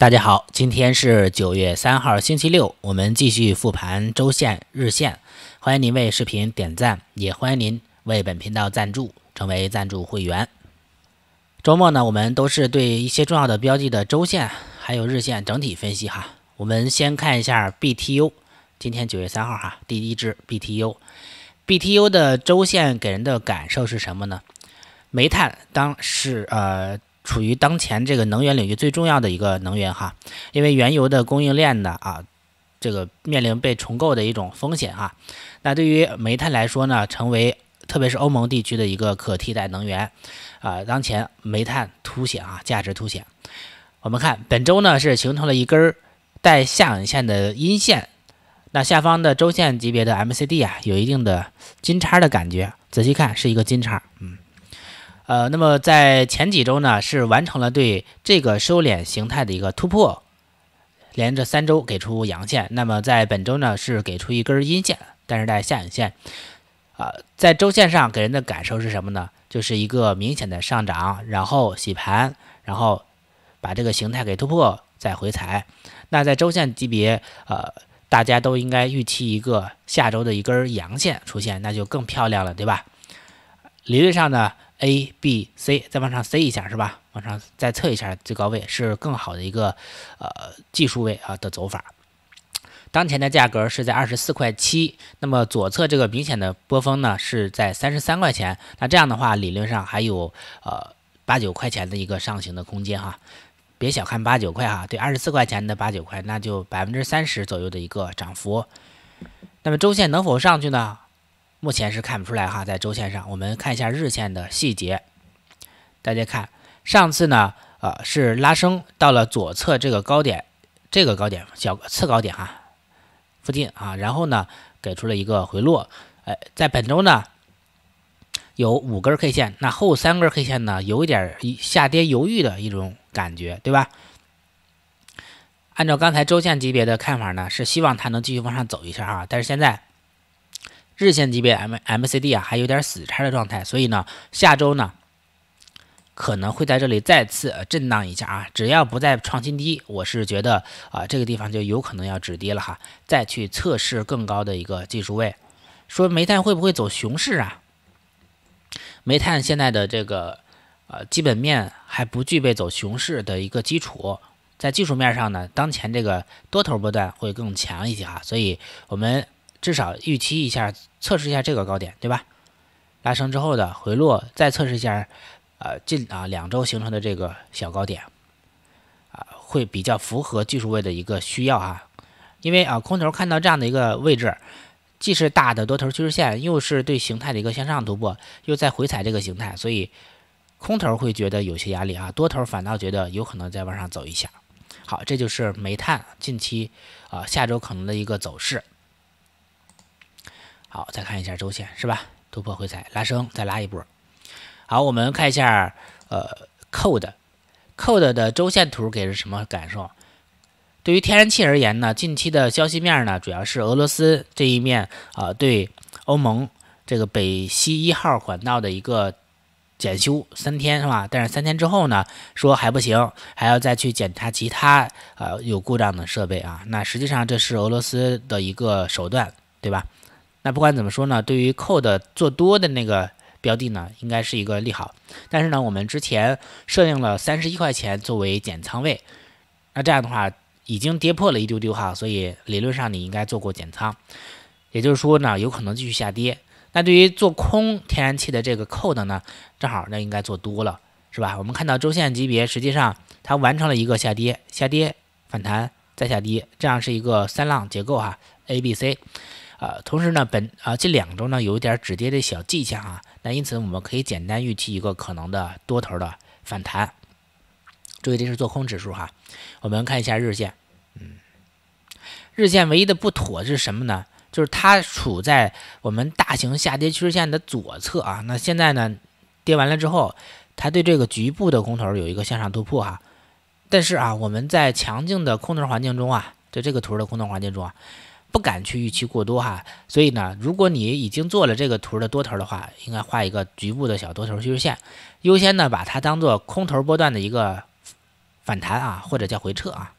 大家好，今天是九月三号，星期六，我们继续复盘周线、日线。欢迎您为视频点赞，也欢迎您为本频道赞助，成为赞助会员。周末呢，我们都是对一些重要的标记的周线还有日线整体分析哈。我们先看一下 BTU，今天九月三号哈，第一支 BTU，BTU 的周线给人的感受是什么呢？煤炭当是呃。处于当前这个能源领域最重要的一个能源哈，因为原油的供应链的啊，这个面临被重构的一种风险哈。那对于煤炭来说呢，成为特别是欧盟地区的一个可替代能源啊，当前煤炭凸显啊，价值凸显。我们看本周呢是形成了一根儿带下影线的阴线，那下方的周线级别的 MCD 啊，有一定的金叉的感觉，仔细看是一个金叉，嗯。呃，那么在前几周呢，是完成了对这个收敛形态的一个突破，连着三周给出阳线。那么在本周呢，是给出一根阴线，但是在下影线。啊，在周线上给人的感受是什么呢？就是一个明显的上涨，然后洗盘，然后把这个形态给突破，再回踩。那在周线级别，呃，大家都应该预期一个下周的一根阳线出现，那就更漂亮了，对吧？理论上呢。A、B、C，再往上 C 一下是吧？往上再测一下最高位是更好的一个呃技术位啊的走法。当前的价格是在二十四块七，那么左侧这个明显的波峰呢是在三十三块钱，那这样的话理论上还有呃八九块钱的一个上行的空间哈。别小看八九块哈，对，二十四块钱的八九块，那就百分之三十左右的一个涨幅。那么周线能否上去呢？目前是看不出来哈，在周线上，我们看一下日线的细节。大家看，上次呢，呃，是拉升到了左侧这个高点，这个高点，小次高点啊附近啊，然后呢，给出了一个回落。哎，在本周呢，有五根 K 线，那后三根 K 线呢，有一点下跌犹豫的一种感觉，对吧？按照刚才周线级别的看法呢，是希望它能继续往上走一下啊，但是现在。日线级别 M M C D 啊还有点死叉的状态，所以呢，下周呢可能会在这里再次震荡一下啊，只要不再创新低，我是觉得啊这个地方就有可能要止跌了哈，再去测试更高的一个技术位。说煤炭会不会走熊市啊？煤炭现在的这个呃基本面还不具备走熊市的一个基础，在技术面上呢，当前这个多头波段会更强一些哈，所以我们。至少预期一下，测试一下这个高点，对吧？拉升之后的回落，再测试一下，呃，近啊两周形成的这个小高点，啊，会比较符合技术位的一个需要啊。因为啊，空头看到这样的一个位置，既是大的多头趋势线，又是对形态的一个向上突破，又在回踩这个形态，所以空头会觉得有些压力啊。多头反倒觉得有可能再往上走一下。好，这就是煤炭近期啊下周可能的一个走势。好，再看一下周线是吧？突破回踩，拉升，再拉一波。好，我们看一下呃，code，code 的周线图给人什么感受？对于天然气而言呢，近期的消息面呢，主要是俄罗斯这一面啊，对欧盟这个北西一号管道的一个检修，三天是吧？但是三天之后呢，说还不行，还要再去检查其他呃有故障的设备啊。那实际上这是俄罗斯的一个手段，对吧？那不管怎么说呢，对于 CO 的做多的那个标的呢，应该是一个利好。但是呢，我们之前设定了三十一块钱作为减仓位，那这样的话已经跌破了一丢丢哈，所以理论上你应该做过减仓，也就是说呢，有可能继续下跌。那对于做空天然气的这个 CO 的呢，正好那应该做多了是吧？我们看到周线级别，实际上它完成了一个下跌、下跌、反弹再下跌，这样是一个三浪结构哈，A、B、C。呃，同时呢，本啊这两周呢有一点止跌的小迹象啊，那因此我们可以简单预期一个可能的多头的反弹。注意这是做空指数哈，我们看一下日线，嗯，日线唯一的不妥是什么呢？就是它处在我们大型下跌趋势线的左侧啊。那现在呢，跌完了之后，它对这个局部的空头有一个向上突破哈。但是啊，我们在强劲的空头环境中啊，在这个图的空头环境中啊。不敢去预期过多哈，所以呢，如果你已经做了这个图的多头的话，应该画一个局部的小多头趋势线，优先呢把它当做空头波段的一个反弹啊，或者叫回撤啊，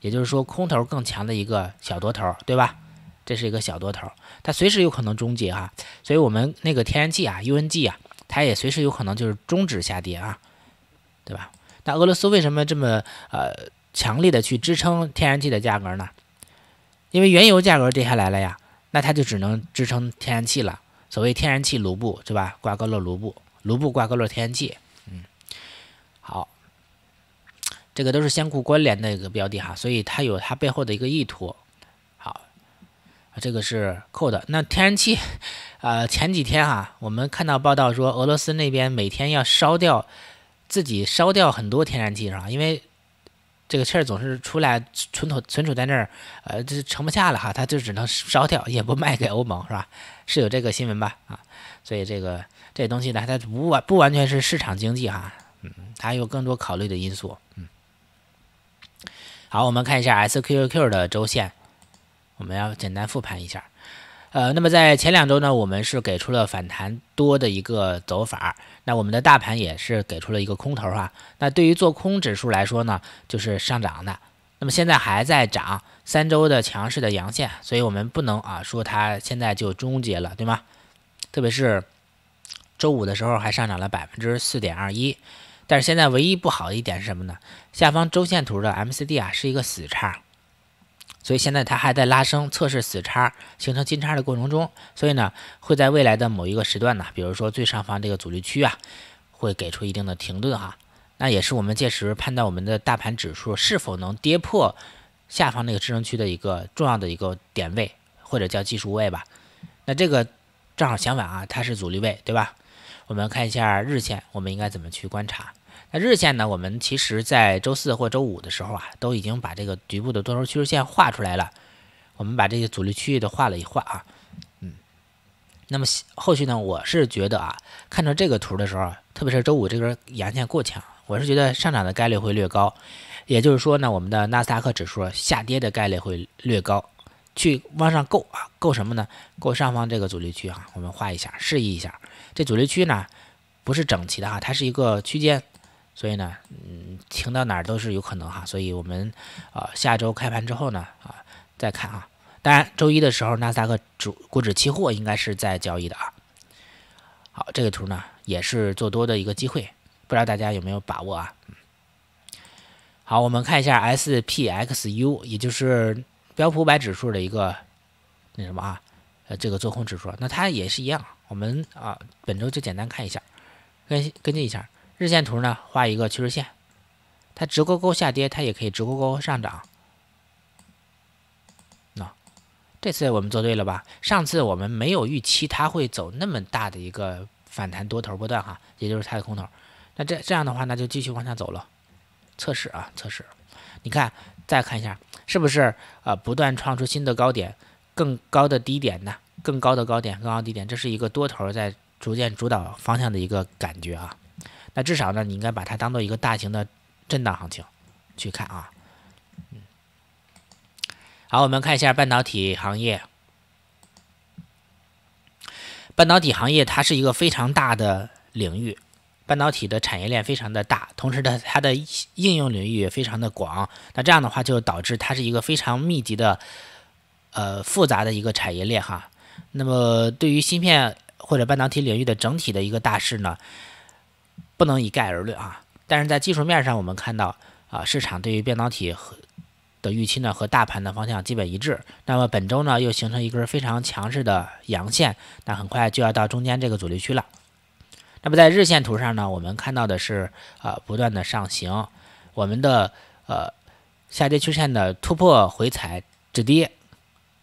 也就是说空头更强的一个小多头，对吧？这是一个小多头，它随时有可能终结哈，所以我们那个天然气啊，U N G 啊，它也随时有可能就是终止下跌啊，对吧？那俄罗斯为什么这么呃强力的去支撑天然气的价格呢？因为原油价格跌下来了呀，那它就只能支撑天然气了。所谓天然气卢布，是吧？挂钩了卢布，卢布挂钩了天然气。嗯，好，这个都是相互关联的一个标的哈，所以它有它背后的一个意图。好，这个是扣的。那天然气，呃，前几天哈，我们看到报道说俄罗斯那边每天要烧掉自己烧掉很多天然气，是吧？因为这个气儿总是出来存储存储在那儿，呃，这盛不下了哈，他就只能烧掉，也不卖给欧盟是吧？是有这个新闻吧？啊，所以这个这东西呢，它不完不完全是市场经济哈，嗯，它有更多考虑的因素，嗯。好，我们看一下 SQQQ 的周线，我们要简单复盘一下。呃，那么在前两周呢，我们是给出了反弹多的一个走法，那我们的大盘也是给出了一个空头啊。那对于做空指数来说呢，就是上涨的。那么现在还在涨三周的强势的阳线，所以我们不能啊说它现在就终结了，对吗？特别是周五的时候还上涨了百分之四点二一，但是现在唯一不好的一点是什么呢？下方周线图的 m c d 啊是一个死叉。所以现在它还在拉升测试死叉形成金叉的过程中，所以呢会在未来的某一个时段呢，比如说最上方这个阻力区啊，会给出一定的停顿哈，那也是我们届时判断我们的大盘指数是否能跌破下方那个支撑区的一个重要的一个点位或者叫技术位吧。那这个正好相反啊，它是阻力位对吧？我们看一下日线，我们应该怎么去观察？日线呢，我们其实在周四或周五的时候啊，都已经把这个局部的多头趋势线画出来了。我们把这些阻力区域都画了一画啊，嗯，那么后续呢，我是觉得啊，看着这个图的时候，特别是周五这根阳线过强，我是觉得上涨的概率会略高，也就是说呢，我们的纳斯达克指数下跌的概率会略高，去往上够啊，够什么呢？够上方这个阻力区啊，我们画一下，示意一下，这阻力区呢不是整齐的啊，它是一个区间。所以呢，嗯，停到哪儿都是有可能哈，所以我们，呃，下周开盘之后呢，啊，再看啊。当然，周一的时候，纳斯达克主股指期货应该是在交易的啊。好，这个图呢，也是做多的一个机会，不知道大家有没有把握啊？好，我们看一下 S P X U，也就是标普百指数的一个那什么啊，呃，这个做空指数，那它也是一样，我们啊，本周就简单看一下，跟跟进一下。日线图呢，画一个趋势线，它直勾勾下跌，它也可以直勾勾上涨。那这次我们做对了吧？上次我们没有预期它会走那么大的一个反弹多头波段哈，也就是它的空头。那这这样的话，那就继续往下走了。测试啊，测试。你看，再看一下，是不是啊？不断创出新的高点，更高的低点呢？更高的高点，更高低点，这是一个多头在逐渐主导方向的一个感觉啊。那至少呢，你应该把它当做一个大型的震荡行情去看啊。好，我们看一下半导体行业。半导体行业它是一个非常大的领域，半导体的产业链非常的大，同时呢，它的应用领域也非常的广。那这样的话，就导致它是一个非常密集的、呃复杂的一个产业链哈。那么，对于芯片或者半导体领域的整体的一个大势呢？不能一概而论啊，但是在技术面上，我们看到啊，市场对于半导体和的预期呢和大盘的方向基本一致。那么本周呢又形成一根非常强势的阳线，那很快就要到中间这个阻力区了。那么在日线图上呢，我们看到的是啊不断的上行，我们的呃下跌趋势线的突破回踩止跌，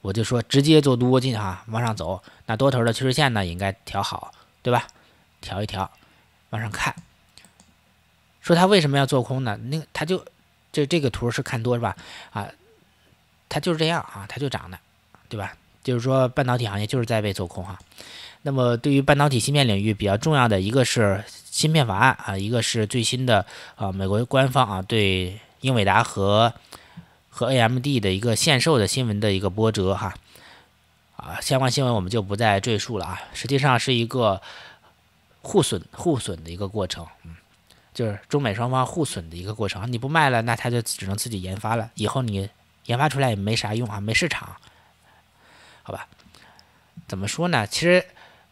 我就说直接做多进哈往上走。那多头的趋势线呢应该调好，对吧？调一调。往上看，说他为什么要做空呢？那他就这这个图是看多是吧？啊，他就是这样啊，他就涨的，对吧？就是说半导体行业就是在被做空啊。那么对于半导体芯片领域比较重要的，一个是芯片法案啊，一个是最新的啊美国官方啊对英伟达和和 AMD 的一个限售的新闻的一个波折哈，啊相关新闻我们就不再赘述了啊。实际上是一个。互损互损的一个过程，嗯，就是中美双方互损的一个过程。你不卖了，那他就只能自己研发了。以后你研发出来也没啥用啊，没市场，好吧？怎么说呢？其实，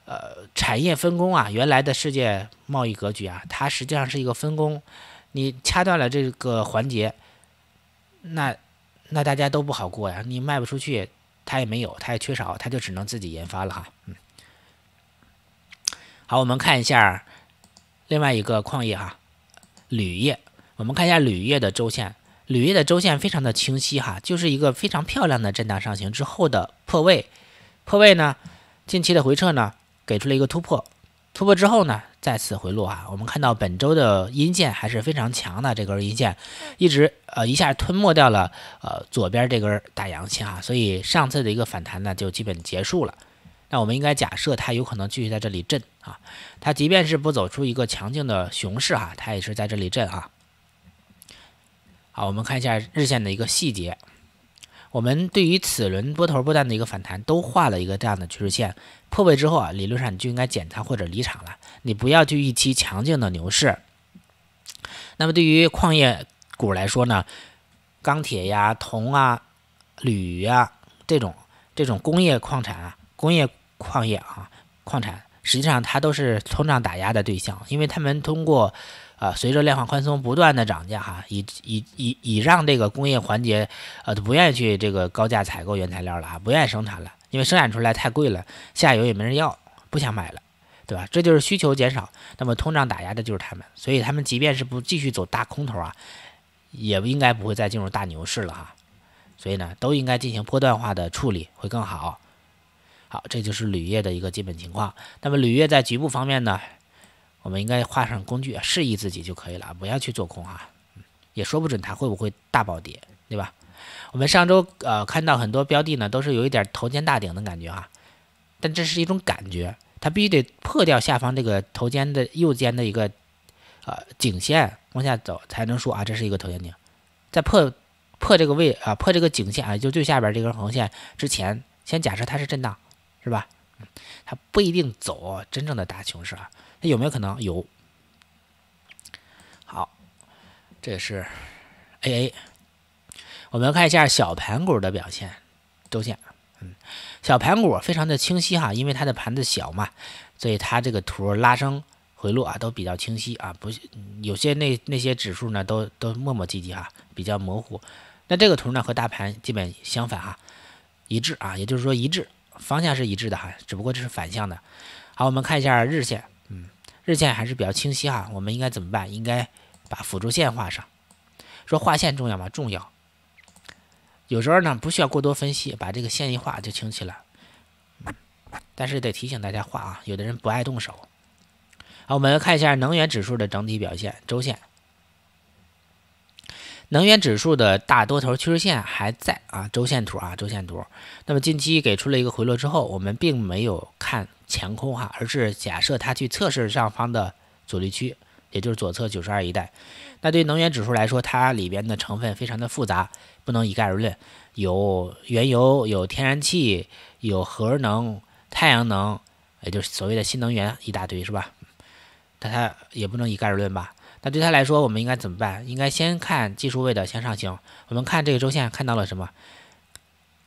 呃，产业分工啊，原来的世界贸易格局啊，它实际上是一个分工。你掐断了这个环节，那那大家都不好过呀。你卖不出去，他也没有，他也缺少，他就只能自己研发了哈。嗯。好，我们看一下另外一个矿业哈，铝业。我们看一下铝业的周线，铝业的周线非常的清晰哈，就是一个非常漂亮的震荡上行之后的破位，破位呢，近期的回撤呢，给出了一个突破，突破之后呢，再次回落哈。我们看到本周的阴线还是非常强的，这根阴线一直呃一下吞没掉了呃左边这根大阳线哈，所以上次的一个反弹呢就基本结束了。那我们应该假设它有可能继续在这里震啊，它即便是不走出一个强劲的熊市啊，它也是在这里震啊。好，我们看一下日线的一个细节。我们对于此轮波头波段的一个反弹，都画了一个这样的趋势线。破位之后啊，理论上你就应该减仓或者离场了，你不要去预期强劲的牛市。那么对于矿业股来说呢，钢铁呀、铜啊、铝呀这种这种工业矿产、啊、工业。矿业啊，矿产实际上它都是通胀打压的对象，因为他们通过，呃，随着量化宽松不断的涨价哈，以以以以让这个工业环节，呃，都不愿意去这个高价采购原材料了啊，不愿意生产了，因为生产出来太贵了，下游也没人要，不想买了，对吧？这就是需求减少，那么通胀打压的就是他们，所以他们即便是不继续走大空头啊，也应该不会再进入大牛市了哈，所以呢，都应该进行波段化的处理会更好。好，这就是铝业的一个基本情况。那么铝业在局部方面呢，我们应该画上工具示意自己就可以了，不要去做空哈。也说不准它会不会大暴跌，对吧？我们上周呃看到很多标的呢，都是有一点头肩大顶的感觉哈，但这是一种感觉，它必须得破掉下方这个头肩的右肩的一个呃颈线往下走，才能说啊这是一个头肩顶。在破破这个位啊，破这个颈线啊，就最下边这根横线之前，先假设它是震荡。是吧？它不一定走真正的大趋势啊，它有没有可能有？好，这是 A A。我们看一下小盘股的表现，周线，嗯，小盘股非常的清晰哈，因为它的盘子小嘛，所以它这个图拉升回落啊都比较清晰啊，不有些那那些指数呢都都磨磨唧唧啊，比较模糊。那这个图呢和大盘基本相反啊，一致啊，也就是说一致。方向是一致的哈，只不过这是反向的。好，我们看一下日线，嗯，日线还是比较清晰哈。我们应该怎么办？应该把辅助线画上。说画线重要吗？重要。有时候呢不需要过多分析，把这个线一画就清晰了。但是得提醒大家画啊，有的人不爱动手。好，我们看一下能源指数的整体表现，周线。能源指数的大多头趋势线还在啊，周线图啊，周线图。那么近期给出了一个回落之后，我们并没有看前空哈，而是假设它去测试上方的阻力区，也就是左侧九十二一带。那对能源指数来说，它里边的成分非常的复杂，不能一概而论。有原油，有天然气，有核能、太阳能，也就是所谓的新能源一大堆，是吧？但它也不能一概而论吧。那对他来说，我们应该怎么办？应该先看技术位的向上行。我们看这个周线，看到了什么？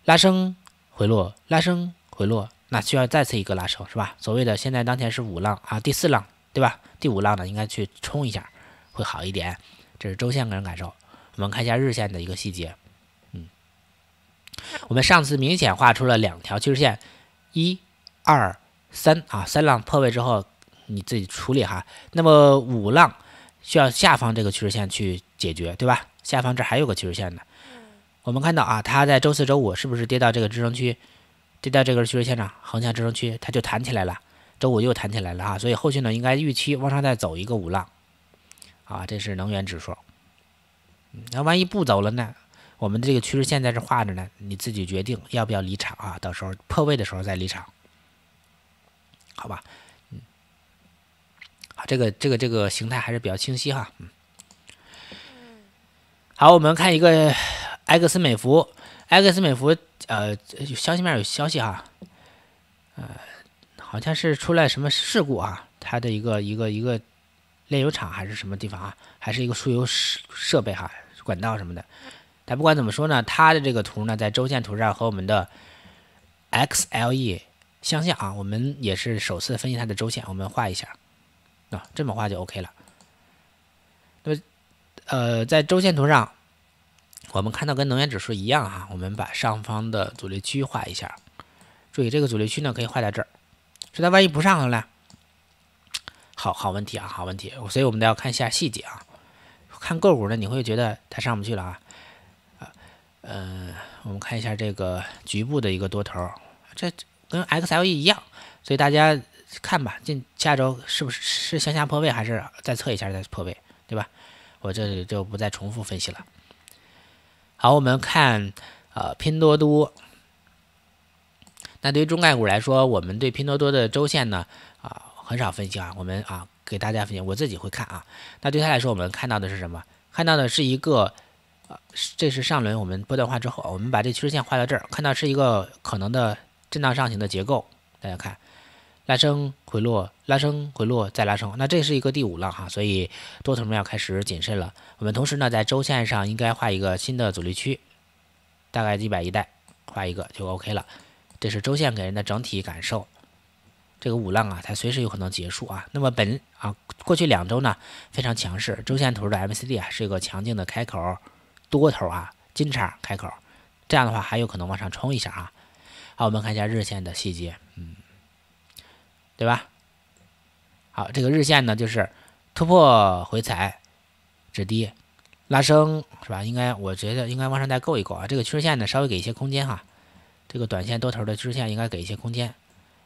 拉升回落，拉升回落，那需要再次一个拉升，是吧？所谓的现在当前是五浪啊，第四浪，对吧？第五浪呢，应该去冲一下，会好一点。这是周线个人感受。我们看一下日线的一个细节，嗯，我们上次明显画出了两条趋势线，一、二、三啊，三浪破位之后，你自己处理哈。那么五浪。需要下方这个趋势线去解决，对吧？下方这还有个趋势线呢。我们看到啊，它在周四周五是不是跌到这个支撑区，跌到这个趋势线上，横向支撑区，它就弹起来了，周五又弹起来了啊，所以后续呢，应该预期往上再走一个五浪，啊，这是能源指数。那万一不走了呢？我们的这个趋势线在这画着呢，你自己决定要不要离场啊，到时候破位的时候再离场，好吧？这个这个这个形态还是比较清晰哈，嗯，好，我们看一个埃克斯美孚，埃克斯美孚呃，消息面有消息哈，呃，好像是出了什么事故啊，它的一个一个一个炼油厂还是什么地方啊，还是一个输油设设备哈，管道什么的。但不管怎么说呢，它的这个图呢，在周线图上和我们的 XLE 相像啊，我们也是首次分析它的周线，我们画一下。啊，这么画就 OK 了。那么，呃，在周线图上，我们看到跟能源指数一样哈，我们把上方的阻力区画一下。注意这个阻力区呢，可以画在这儿。在万一不上了呢？好好问题啊，好问题。所以我们都要看一下细节啊。看个股呢，你会觉得它上不去了啊。啊，呃，我们看一下这个局部的一个多头，这跟 XLE 一样。所以大家。看吧，进下周是不是是向下破位，还是再测一下再破位，对吧？我这里就不再重复分析了。好，我们看呃拼多多。那对于中概股来说，我们对拼多多的周线呢啊很少分析啊，我们啊给大家分析，我自己会看啊。那对他来说，我们看到的是什么？看到的是一个，这是上轮我们波段化之后，我们把这趋势线画到这儿，看到是一个可能的震荡上行的结构，大家看。拉升回落，拉升回落再拉升，那这是一个第五浪哈，所以多头们要开始谨慎了。我们同时呢，在周线上应该画一个新的阻力区，大概一百一带画一个就 OK 了。这是周线给人的整体感受。这个五浪啊，它随时有可能结束啊。那么本啊，过去两周呢非常强势，周线图的 MACD 啊是一个强劲的开口，多头啊金叉开口，这样的话还有可能往上冲一下啊。好，我们看一下日线的细节，嗯。对吧？好，这个日线呢，就是突破、回踩、止跌、拉升，是吧？应该我觉得应该往上再够一够啊。这个趋势线呢，稍微给一些空间哈。这个短线多头的趋势线应该给一些空间，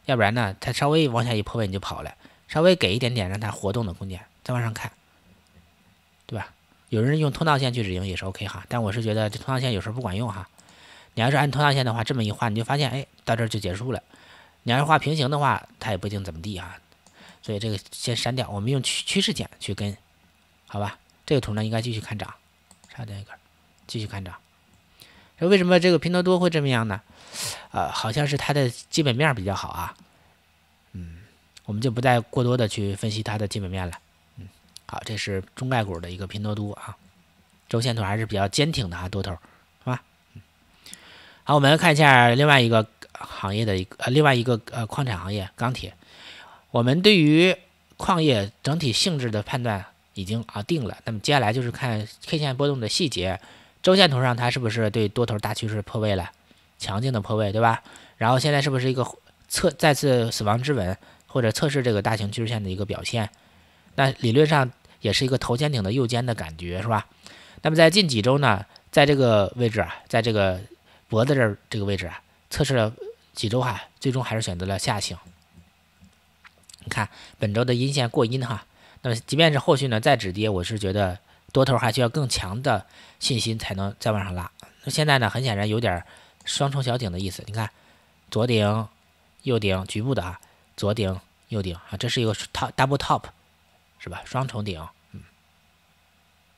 要不然呢，它稍微往下一破位你就跑了。稍微给一点点让它活动的空间，再往上看，对吧？有人用通道线去止盈也是 OK 哈，但我是觉得这通道线有时候不管用哈。你要是按通道线的话，这么一画，你就发现，哎，到这儿就结束了。你要是画平行的话，它也不一定怎么地啊，所以这个先删掉。我们用趋趋势线去跟，好吧？这个图呢应该继续看涨，删掉一个，继续看涨。那为什么这个拼多多会这么样呢？呃，好像是它的基本面比较好啊。嗯，我们就不再过多的去分析它的基本面了。嗯，好，这是中概股的一个拼多多啊，周线图还是比较坚挺的啊，多头，好吧？嗯，好，我们看一下另外一个。行业的一个呃，另外一个呃，矿产行业钢铁，我们对于矿业整体性质的判断已经啊定了。那么接下来就是看 K 线波动的细节，周线图上它是不是对多头大趋势破位了，强劲的破位，对吧？然后现在是不是一个测再次死亡之吻，或者测试这个大型趋势线的一个表现？那理论上也是一个头肩顶的右肩的感觉，是吧？那么在近几周呢，在这个位置啊，在这个脖子这儿这个位置啊，测试了。几周哈，最终还是选择了下行。你看本周的阴线过阴哈，那么即便是后续呢再止跌，我是觉得多头还需要更强的信心才能再往上拉。那现在呢，很显然有点双重小顶的意思。你看左顶右顶局部的啊，左顶右顶啊，这是一个套 double top 是吧？双重顶，嗯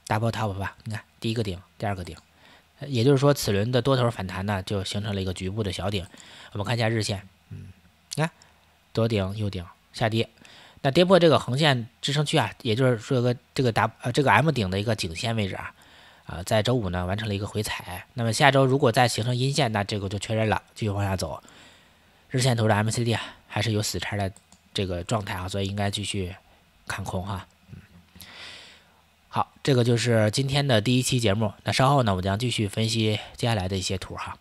，double top 吧？你看第一个顶，第二个顶。也就是说，此轮的多头反弹呢，就形成了一个局部的小顶。我们看一下日线，嗯，看左顶右顶下跌，那跌破这个横线支撑区啊，也就是说个这个 W 这个 M 顶的一个颈线位置啊，啊，在周五呢完成了一个回踩。那么下周如果再形成阴线，那这个就确认了继续往下走。日线图的 MACD 啊，还是有死叉的这个状态啊，所以应该继续看空啊。好，这个就是今天的第一期节目。那稍后呢，我将继续分析接下来的一些图哈。